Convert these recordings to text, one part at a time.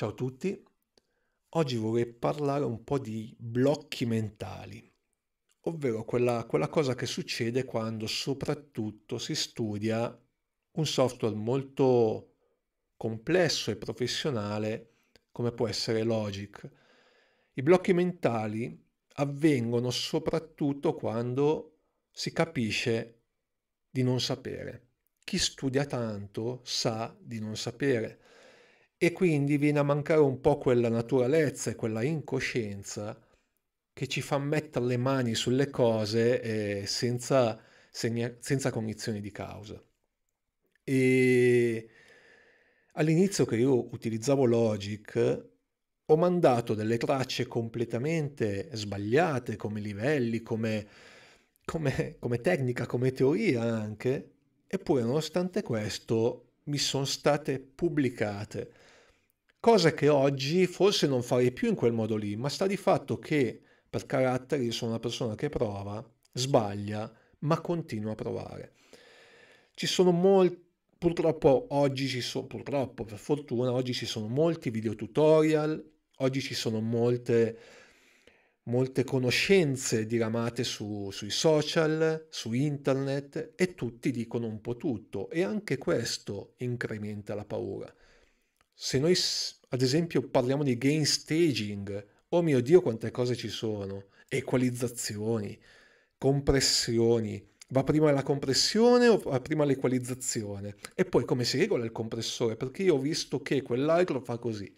Ciao a tutti, oggi vorrei parlare un po' di blocchi mentali, ovvero quella, quella, cosa che succede quando soprattutto si studia un software molto complesso e professionale come può essere Logic. I blocchi mentali avvengono soprattutto quando si capisce di non sapere. Chi studia tanto sa di non sapere e quindi viene a mancare un po' quella naturalezza e quella incoscienza che ci fa mettere le mani sulle cose eh, senza, segna- senza cognizione di causa. E all'inizio che io utilizzavo Logic ho mandato delle tracce completamente sbagliate come livelli, come, come, come tecnica, come teoria anche, eppure nonostante questo mi sono state pubblicate cosa che oggi forse non farei più in quel modo lì, ma sta di fatto che per carattere io sono una persona che prova, sbaglia, ma continua a provare. Ci sono molti purtroppo oggi ci sono, purtroppo per fortuna, oggi ci sono molti video tutorial, oggi ci sono molte, molte conoscenze diramate su, sui social, su internet e tutti dicono un po' tutto e anche questo incrementa la paura se noi ad esempio parliamo di gain staging, oh mio Dio quante cose ci sono, equalizzazioni, compressioni, va prima la compressione o va prima l'equalizzazione e poi come si regola il compressore perché io ho visto che quell'altro fa così.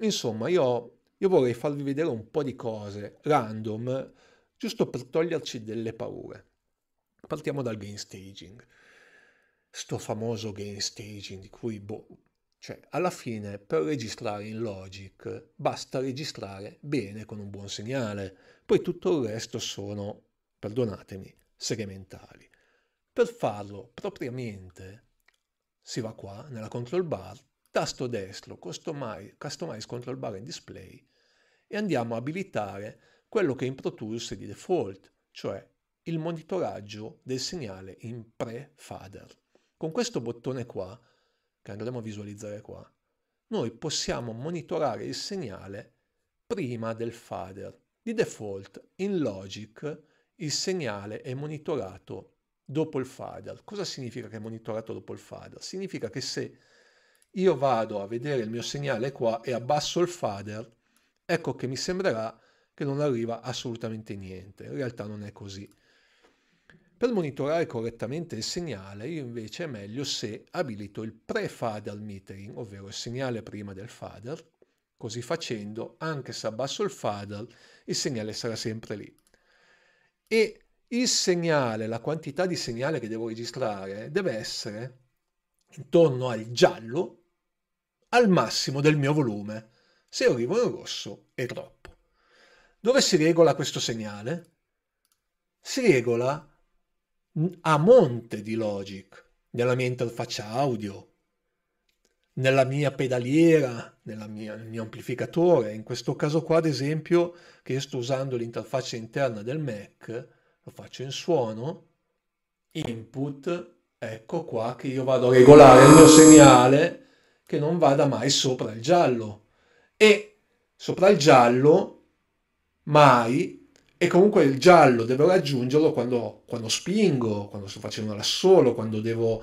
Insomma, io, io vorrei farvi vedere un po' di cose random giusto per toglierci delle paure. Partiamo dal gain staging. Sto famoso gain staging di cui boh, cioè, alla fine, per registrare in Logic, basta registrare bene con un buon segnale, poi tutto il resto sono, perdonatemi, segmentali. Per farlo propriamente, si va qua, nella control bar, tasto destro, customize, customize control bar e display, e andiamo a abilitare quello che in Pro Tools è di default, cioè il monitoraggio del segnale in pre-fader. Con questo bottone qua che andremo a visualizzare qua, noi possiamo monitorare il segnale prima del fader. Di default, in Logic, il segnale è monitorato dopo il fader. Cosa significa che è monitorato dopo il fader? Significa che se io vado a vedere il mio segnale qua e abbasso il fader, ecco che mi sembrerà che non arriva assolutamente niente. In realtà non è così. Per monitorare correttamente il segnale, io invece è meglio se abilito il pre-fader metering, ovvero il segnale prima del fader. Così facendo, anche se abbasso il fader, il segnale sarà sempre lì. E il segnale, la quantità di segnale che devo registrare, deve essere intorno al giallo al massimo del mio volume. Se arrivo in rosso è troppo. Dove si regola questo segnale? Si regola a monte di logic nella mia interfaccia audio, nella mia pedaliera, mia, nel mio amplificatore. In questo caso qua, ad esempio, che sto usando l'interfaccia interna del Mac, lo faccio in suono, input, ecco qua che io vado a regolare il mio segnale che non vada mai sopra il giallo. E sopra il giallo mai e comunque il giallo devo raggiungerlo quando, quando spingo, quando sto facendo l'assolo, quando, devo,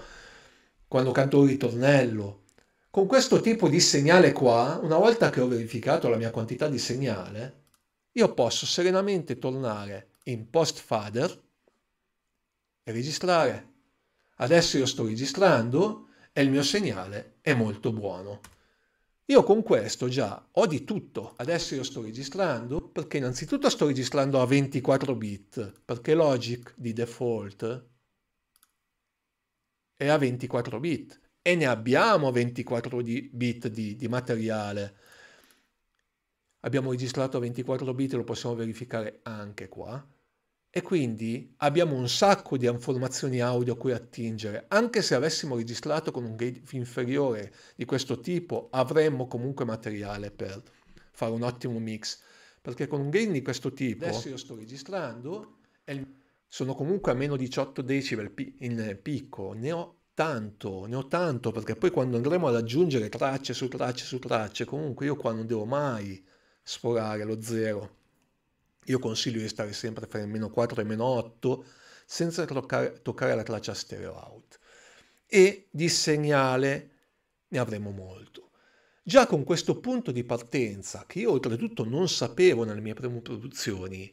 quando canto un ritornello. Con questo tipo di segnale qua, una volta che ho verificato la mia quantità di segnale, io posso serenamente tornare in post fader e registrare. Adesso io sto registrando e il mio segnale è molto buono. Io con questo già ho di tutto. Adesso io sto registrando perché innanzitutto sto registrando a 24 bit perché Logic di default è a 24 bit e ne abbiamo 24 di bit di, di materiale. Abbiamo registrato a 24 bit, lo possiamo verificare anche qua. E quindi abbiamo un sacco di informazioni audio a cui attingere. Anche se avessimo registrato con un gate inferiore di questo tipo, avremmo comunque materiale per fare un ottimo mix. Perché con un gain di questo tipo... Adesso io sto registrando e sono comunque a meno 18 decibel in picco. Ne ho tanto, ne ho tanto, perché poi quando andremo ad aggiungere tracce su tracce su tracce, comunque io qua non devo mai sforare lo zero. Io consiglio di stare sempre fra il meno 4 e meno 8 senza toccare, toccare la traccia stereo out. E di segnale ne avremo molto. Già con questo punto di partenza, che io oltretutto non sapevo nelle mie prime produzioni,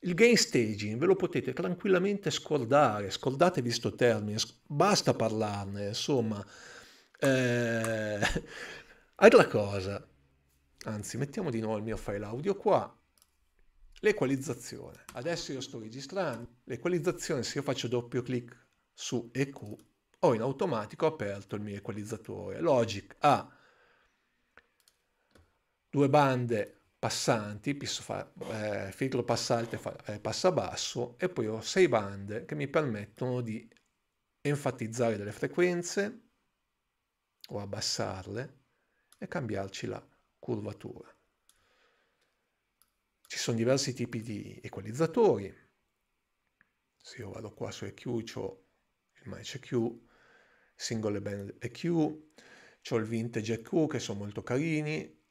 il gain staging ve lo potete tranquillamente scordare, scordatevi sto termine, basta parlarne, insomma. Eh... Altra cosa, anzi mettiamo di nuovo il mio file audio qua l'equalizzazione. Adesso io sto registrando. L'equalizzazione, se io faccio doppio clic su EQ, ho in automatico aperto il mio equalizzatore. Logic ha due bande passanti, fa, eh, filtro passante e fa, eh, passa basso, e poi ho sei bande che mi permettono di enfatizzare delle frequenze o abbassarle e cambiarci la curvatura. Ci sono diversi tipi di equalizzatori. Se io vado qua su EQ, ho il match EQ, single band EQ, ho il vintage EQ che sono molto carini.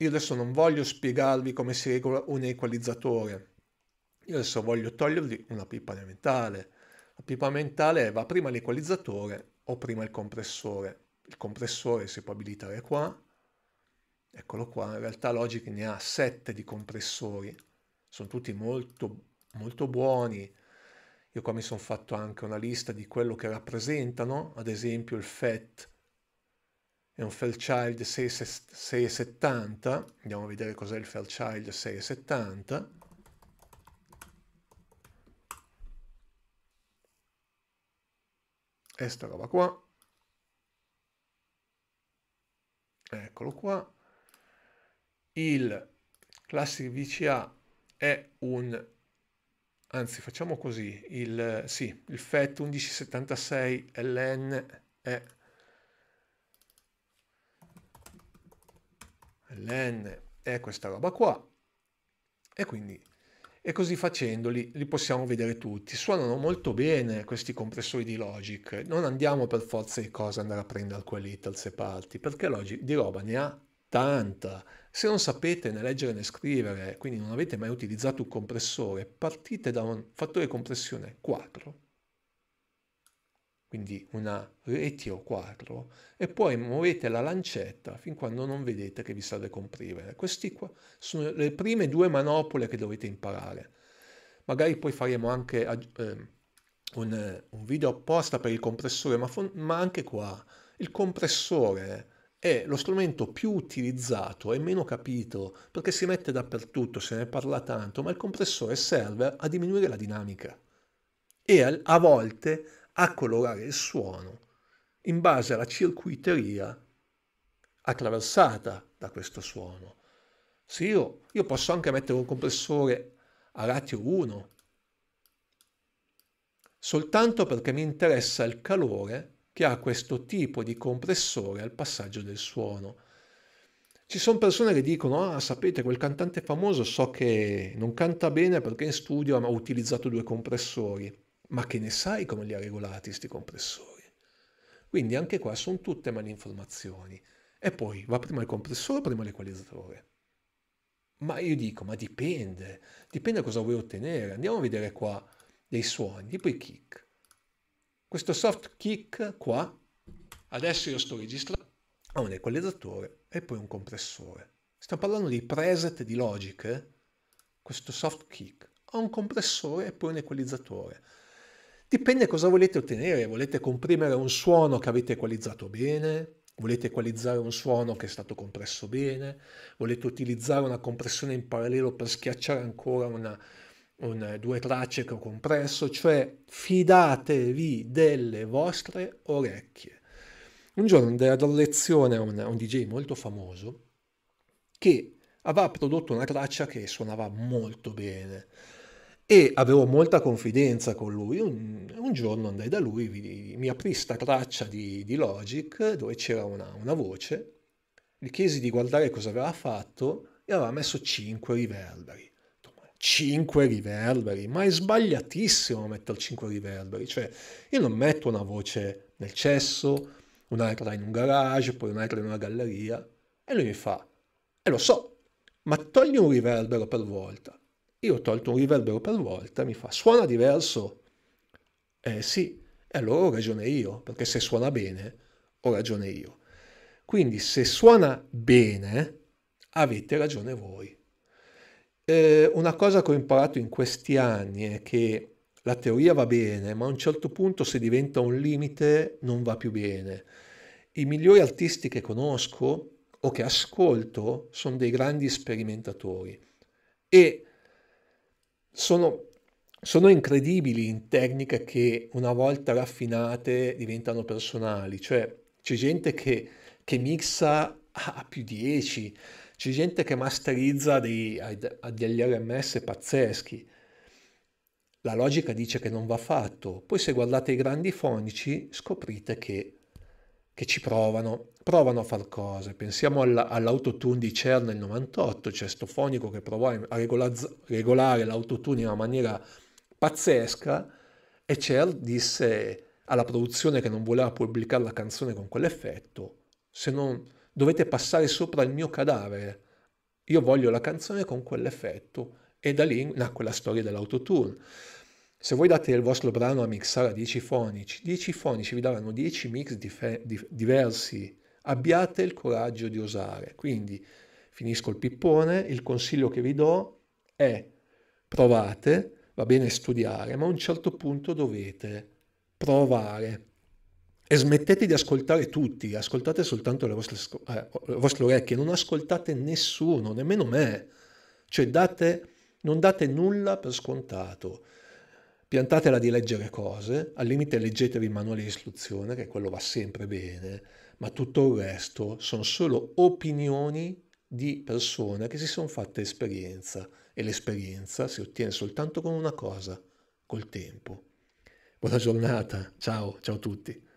Io adesso non voglio spiegarvi come si regola un equalizzatore. Io adesso voglio togliervi una pipa mentale. La pipa mentale va prima l'equalizzatore o prima il compressore. Il compressore si può abilitare qua eccolo qua, in realtà Logic ne ha 7 di compressori, sono tutti molto, molto buoni, io qua mi sono fatto anche una lista di quello che rappresentano, ad esempio il FET è un Fairchild 670, andiamo a vedere cos'è il Fairchild 670, Questa roba qua, eccolo qua, il classic VCA è un anzi facciamo così il, sì, il FET 1176 LN è LN è questa roba qua e quindi e così facendoli li possiamo vedere tutti suonano molto bene questi compressori di Logic non andiamo per forza di cose andare a prendere quelli dal Separti perché Logic di roba ne ha Tantra. Se non sapete né leggere né scrivere, quindi non avete mai utilizzato un compressore, partite da un fattore compressione 4, quindi una ratio 4, e poi muovete la lancetta fin quando non vedete che vi serve comprimere. Queste qua sono le prime due manopole che dovete imparare. Magari poi faremo anche eh, un, un, video apposta per il compressore, ma, ma anche qua il compressore è lo strumento più utilizzato e meno capito perché si mette dappertutto, se ne parla tanto, ma il compressore serve a diminuire la dinamica e a volte a colorare il suono in base alla circuiteria attraversata da questo suono. Sì, io, io posso anche mettere un compressore a ratio 1 soltanto perché mi interessa il calore che ha questo tipo di compressore al passaggio del suono. Ci sono persone che dicono, ah sapete quel cantante famoso so che non canta bene perché in studio ha utilizzato due compressori, ma che ne sai come li ha regolati questi compressori? Quindi anche qua sono tutte malinformazioni. E poi va prima il compressore, prima l'equalizzatore. Ma io dico, ma dipende, dipende da cosa vuoi ottenere. Andiamo a vedere qua dei suoni, tipo i kick. Questo soft kick qua, adesso io sto registrando, ha un equalizzatore e poi un compressore. Stiamo parlando di preset di Logic, eh? questo soft kick ha un compressore e poi un equalizzatore. Dipende cosa volete ottenere, volete comprimere un suono che avete equalizzato bene, volete equalizzare un suono che è stato compresso bene, volete utilizzare una compressione in parallelo per schiacciare ancora una, un, eh, due tracce che ho compresso, cioè fidatevi delle vostre orecchie. Un giorno dato lezione a un, un DJ molto famoso che aveva prodotto una traccia che suonava molto bene e avevo molta confidenza con lui. Un, un giorno andai da lui, vi, mi aprì questa traccia di, di Logic dove c'era una, una, voce, gli chiesi di guardare cosa aveva fatto e aveva messo 5 riverberi. 5 riverberi, ma è sbagliatissimo mettere 5 riverberi, cioè io non metto una voce nel cesso, un'altra in un garage, poi un'altra in una galleria, e lui mi fa, e eh, lo so, ma togli un riverbero per volta. Io ho tolto un riverbero per volta, mi fa, suona diverso? Eh sì, e allora ho ragione io, perché se suona bene, ho ragione io. Quindi se suona bene, avete ragione voi. Eh, una cosa che ho imparato in questi anni è che la teoria va bene, ma a un certo punto se diventa un limite non va più bene. I migliori artisti che conosco o che ascolto sono dei grandi sperimentatori e sono, sono incredibili in tecniche che una volta raffinate diventano personali, cioè c'è gente che, che mixa a più 10, c'è gente che masterizza dei, degli RMS pazzeschi. La logica dice che non va fatto. Poi se guardate i grandi fonici scoprite che, che ci provano, provano a far cose. Pensiamo all'autotune di CERN nel 98, c'è cioè sto fonico che provò a regolare l'autotune in una maniera pazzesca e CERN disse alla produzione che non voleva pubblicare la canzone con quell'effetto, se non dovete passare sopra il mio cadavere. Io voglio la canzone con quell'effetto. E da lì nacque la storia dell'autotune. Se voi date il vostro brano a mixare a 10 fonici, 10 fonici vi daranno 10 mix dif- dif- diversi. Abbiate il coraggio di osare. Quindi finisco il pippone, il consiglio che vi do è provate, va bene studiare, ma a un certo punto dovete provare, e smettete di ascoltare tutti, ascoltate soltanto le vostre, eh, le vostre orecchie, non ascoltate nessuno, nemmeno me. Cioè date, non date nulla per scontato. Piantatela di leggere cose, al limite leggetevi il manuale di istruzione, che quello va sempre bene, ma tutto il resto sono solo opinioni di persone che si sono fatte esperienza e l'esperienza si ottiene soltanto con una cosa, col tempo. Buona giornata, ciao, ciao a tutti.